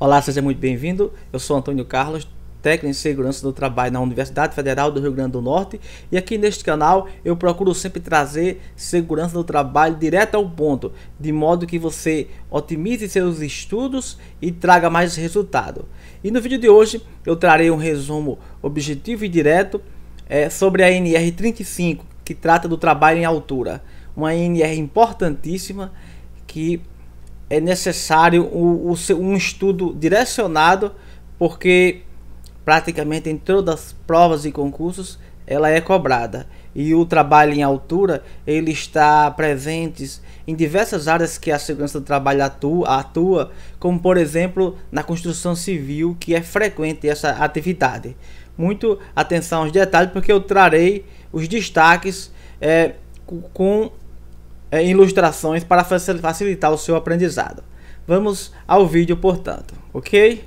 Olá, seja muito bem-vindo. Eu sou Antônio Carlos, técnico em segurança do trabalho na Universidade Federal do Rio Grande do Norte, e aqui neste canal eu procuro sempre trazer segurança do trabalho direto ao ponto, de modo que você otimize seus estudos e traga mais resultado. E no vídeo de hoje eu trarei um resumo objetivo e direto é, sobre a NR35, que trata do trabalho em altura, uma NR importantíssima que é necessário o, o, um estudo direcionado, porque praticamente em todas as provas e concursos ela é cobrada. E o trabalho em altura, ele está presente em diversas áreas que a segurança do trabalho atua, atua, como por exemplo na construção civil, que é frequente essa atividade. Muito atenção aos detalhes, porque eu trarei os destaques é, com eh, ilustrações para facilitar o seu aprendizado. Vamos ao vídeo, portanto, ok?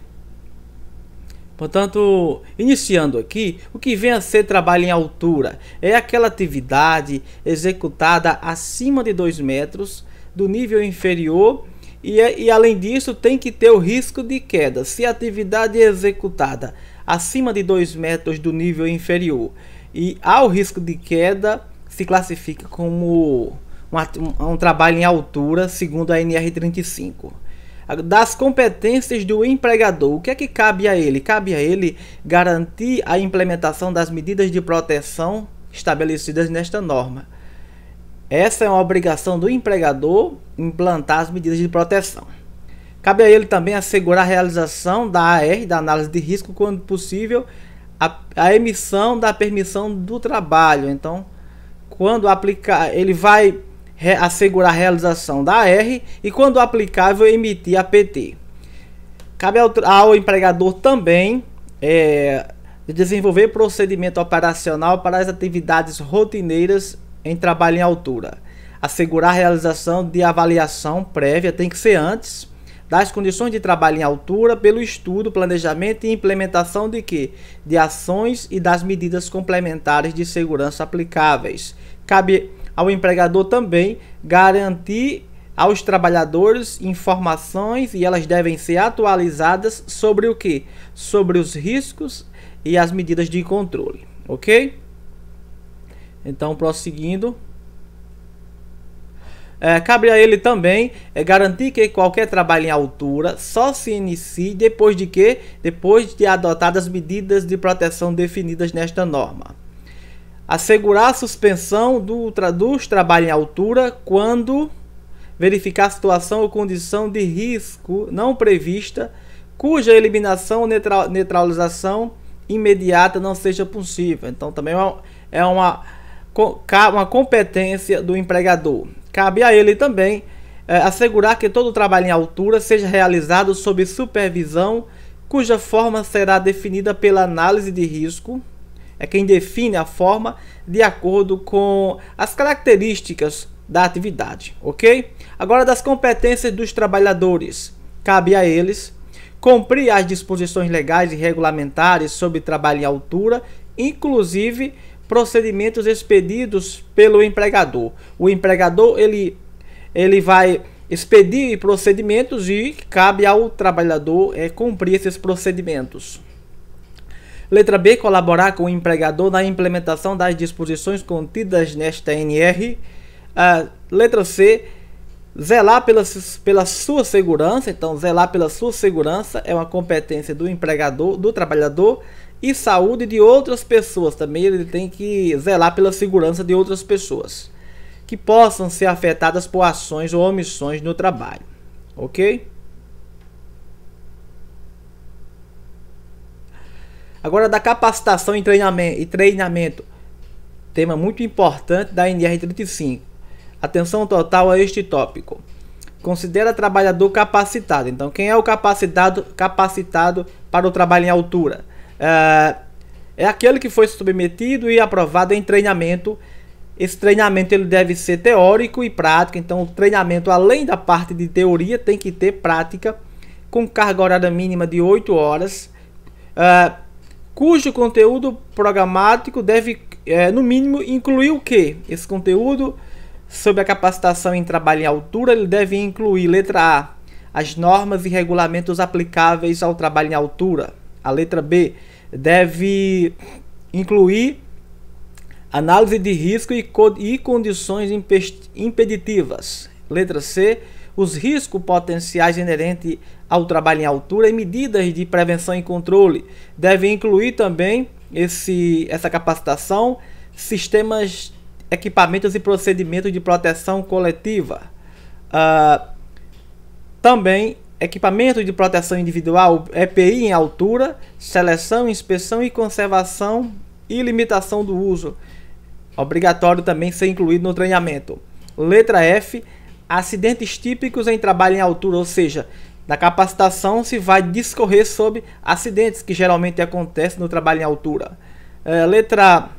Portanto, iniciando aqui, o que vem a ser trabalho em altura é aquela atividade executada acima de 2 metros do nível inferior e, eh, e, além disso tem que ter o risco de queda. Se a atividade é executada acima de 2 metros do nível inferior e há o risco de queda, se classifica como um, um trabalho em altura, segundo a NR35 das competências do empregador. O que é que cabe a ele? Cabe a ele garantir a implementação das medidas de proteção estabelecidas nesta norma. Essa é uma obrigação do empregador implantar as medidas de proteção. Cabe a ele também assegurar a realização da AR, da análise de risco, quando possível, a, a emissão da permissão do trabalho. Então, quando aplicar, ele vai assegurar a realização da R e, quando aplicável, emitir a PT. Cabe ao, ao empregador também é, desenvolver procedimento operacional para as atividades rotineiras em trabalho em altura. Assegurar a realização de avaliação prévia, tem que ser antes, das condições de trabalho em altura pelo estudo, planejamento e implementação de que? De ações e das medidas complementares de segurança aplicáveis. Cabe ao empregador também garantir aos trabalhadores informações e elas devem ser atualizadas sobre o que? Sobre os riscos e as medidas de controle, ok? Então, prosseguindo. É, cabe a ele também é, garantir que qualquer trabalho em altura só se inicie depois de que? Depois de adotadas medidas de proteção definidas nesta norma. Assegurar a suspensão do, traduz trabalho em altura quando verificar a situação ou condição de risco não prevista, cuja eliminação ou neutralização imediata não seja possível. Então, também é uma, é uma competência do empregador. Cabe a ele também é, assegurar que todo o trabalho em altura seja realizado sob supervisão, cuja forma será definida pela análise de risco é quem define a forma de acordo com as características da atividade, ok? Agora, das competências dos trabalhadores, cabe a eles cumprir as disposições legais e regulamentares sobre trabalho em altura, inclusive procedimentos expedidos pelo empregador. O empregador ele, ele vai expedir procedimentos e cabe ao trabalhador é, cumprir esses procedimentos. Letra B, colaborar com o empregador na implementação das disposições contidas nesta NR. Ah, letra C, zelar pela, pela sua segurança. Então, zelar pela sua segurança é uma competência do empregador, do trabalhador e saúde de outras pessoas. Também ele tem que zelar pela segurança de outras pessoas que possam ser afetadas por ações ou omissões no trabalho. Ok? Agora da capacitação e treinamento, e treinamento, tema muito importante da NR35. Atenção total a este tópico. Considera trabalhador capacitado. Então, quem é o capacitado, capacitado para o trabalho em altura? É, é aquele que foi submetido e aprovado em treinamento esse treinamento ele deve ser teórico e prático, então o treinamento além da parte de teoria tem que ter prática, com carga horária mínima de 8 horas, é, cujo conteúdo programático deve, é, no mínimo, incluir o que? Esse conteúdo sobre a capacitação em trabalho em altura, ele deve incluir, letra A, as normas e regulamentos aplicáveis ao trabalho em altura. A letra B deve incluir análise de risco e, co e condições impeditivas. Letra C, os riscos potenciais inerentes ao trabalho em altura e medidas de prevenção e controle. Devem incluir também esse, essa capacitação, sistemas, equipamentos e procedimentos de proteção coletiva. Uh, também equipamento de proteção individual, EPI em altura, seleção, inspeção e conservação e limitação do uso. Obrigatório também ser incluído no treinamento. Letra F, acidentes típicos em trabalho em altura, ou seja, na capacitação se vai discorrer sobre acidentes que geralmente acontecem no trabalho em altura. É, letra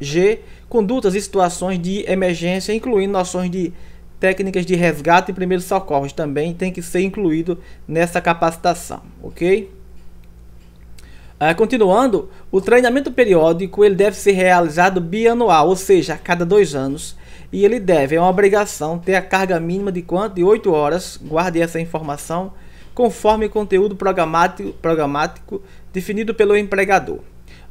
G. Condutas e situações de emergência, incluindo noções de técnicas de resgate e primeiros socorros, também tem que ser incluído nessa capacitação, ok? É, continuando, o treinamento periódico ele deve ser realizado bianual, ou seja, a cada dois anos e ele deve, é uma obrigação, ter a carga mínima de quanto? De 8 horas. Guarde essa informação, conforme o conteúdo programático, programático definido pelo empregador.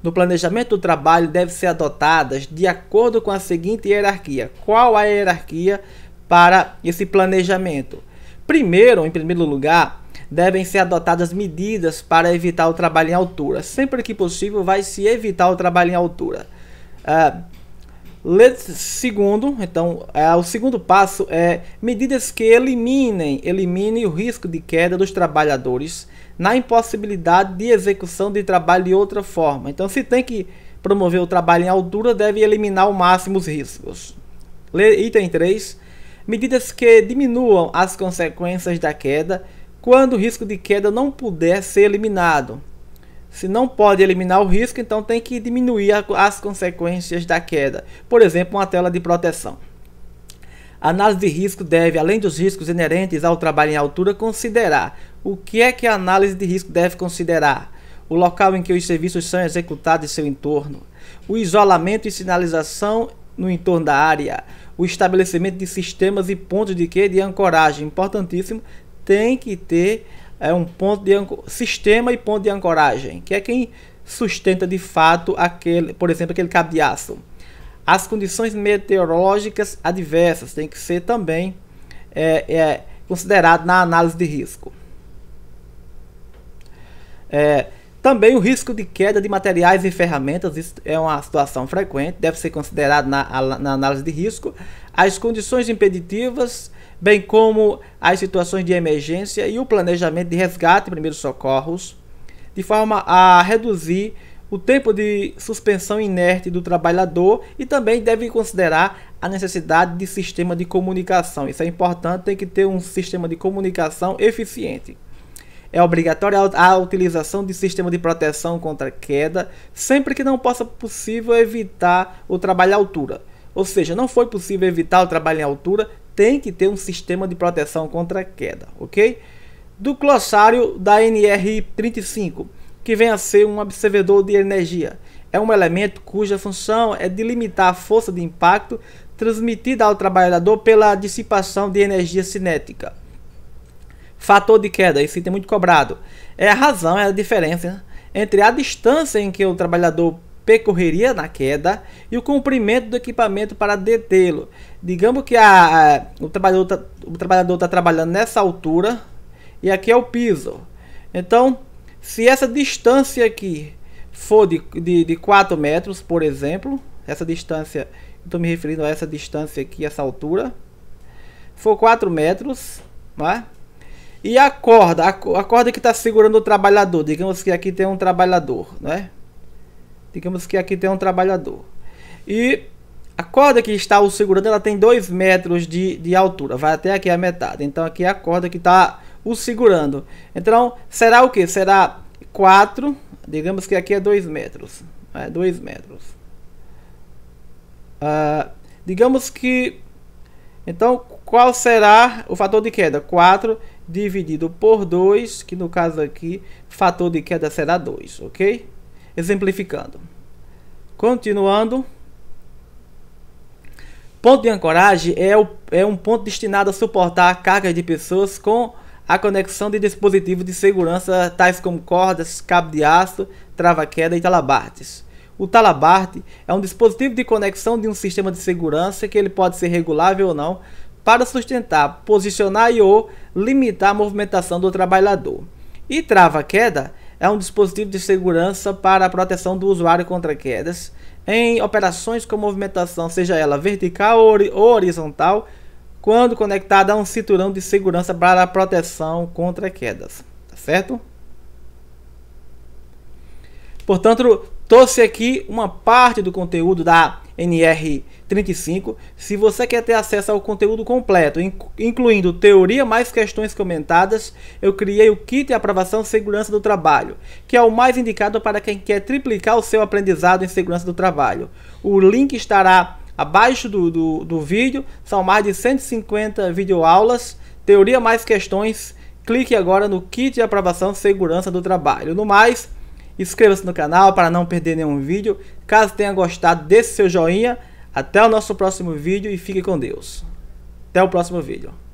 No planejamento do trabalho deve ser adotadas de acordo com a seguinte hierarquia. Qual a hierarquia para esse planejamento? Primeiro, em primeiro lugar, devem ser adotadas medidas para evitar o trabalho em altura. Sempre que possível, vai se evitar o trabalho em altura. Uh, Segundo, então, é, o segundo passo é medidas que eliminem, elimine o risco de queda dos trabalhadores na impossibilidade de execução de trabalho de outra forma. Então, se tem que promover o trabalho em altura, deve eliminar ao máximo os riscos. Item 3. Medidas que diminuam as consequências da queda quando o risco de queda não puder ser eliminado. Se não pode eliminar o risco, então tem que diminuir as consequências da queda. Por exemplo, uma tela de proteção. A análise de risco deve, além dos riscos inerentes ao trabalho em altura, considerar o que é que a análise de risco deve considerar, o local em que os serviços são executados e seu entorno, o isolamento e sinalização no entorno da área, o estabelecimento de sistemas e pontos de que de ancoragem, importantíssimo, tem que ter é um ponto de sistema e ponto de ancoragem, que é quem sustenta de fato aquele, por exemplo, aquele cabo de aço. As condições meteorológicas adversas têm que ser também é, é, considerado na análise de risco. É, também o risco de queda de materiais e ferramentas, isso é uma situação frequente, deve ser considerado na, na análise de risco. As condições impeditivas bem como as situações de emergência e o planejamento de resgate e primeiros socorros, de forma a reduzir o tempo de suspensão inerte do trabalhador e também deve considerar a necessidade de sistema de comunicação. Isso é importante, tem que ter um sistema de comunicação eficiente. É obrigatória a utilização de sistema de proteção contra queda, sempre que não possa possível evitar o trabalho à altura. Ou seja, não foi possível evitar o trabalho em altura, tem que ter um sistema de proteção contra queda, ok? Do glossário da NR35, que vem a ser um observador de energia. É um elemento cuja função é delimitar a força de impacto transmitida ao trabalhador pela dissipação de energia cinética. Fator de queda, esse item muito cobrado. É a razão, é a diferença entre a distância em que o trabalhador percorreria na queda e o comprimento do equipamento para detê-lo. Digamos que a, a, o trabalhador está tá trabalhando nessa altura e aqui é o piso. Então, se essa distância aqui for de, de, de 4 metros, por exemplo, essa distância, estou me referindo a essa distância aqui, essa altura, for 4 metros, né? e a corda, a, a corda que está segurando o trabalhador, digamos que aqui tem um trabalhador, né? Digamos que aqui tem um trabalhador. E a corda que está o segurando, ela tem 2 metros de, de altura. Vai até aqui a metade. Então aqui é a corda que está o segurando. Então será o que? Será 4. Digamos que aqui é 2 metros. 2 é metros. Uh, digamos que... Então qual será o fator de queda? 4 dividido por 2, que no caso aqui, fator de queda será 2, ok? exemplificando. Continuando. Ponto de ancoragem é, o, é um ponto destinado a suportar cargas de pessoas com a conexão de dispositivos de segurança, tais como cordas, cabo de aço, trava-queda e talabartes. O talabarte é um dispositivo de conexão de um sistema de segurança que ele pode ser regulável ou não para sustentar, posicionar e ou limitar a movimentação do trabalhador. E trava-queda é um dispositivo de segurança para a proteção do usuário contra quedas em operações com movimentação, seja ela vertical ou horizontal, quando conectada a um cinturão de segurança para a proteção contra quedas, tá certo? Portanto, trouxe aqui uma parte do conteúdo da NR35. Se você quer ter acesso ao conteúdo completo, incluindo teoria mais questões comentadas, eu criei o Kit de Aprovação Segurança do Trabalho, que é o mais indicado para quem quer triplicar o seu aprendizado em segurança do trabalho. O link estará abaixo do, do, do vídeo, são mais de 150 videoaulas, teoria mais questões. Clique agora no Kit de Aprovação Segurança do Trabalho. No mais, Inscreva-se no canal para não perder nenhum vídeo. Caso tenha gostado, desse seu joinha. Até o nosso próximo vídeo e fique com Deus. Até o próximo vídeo.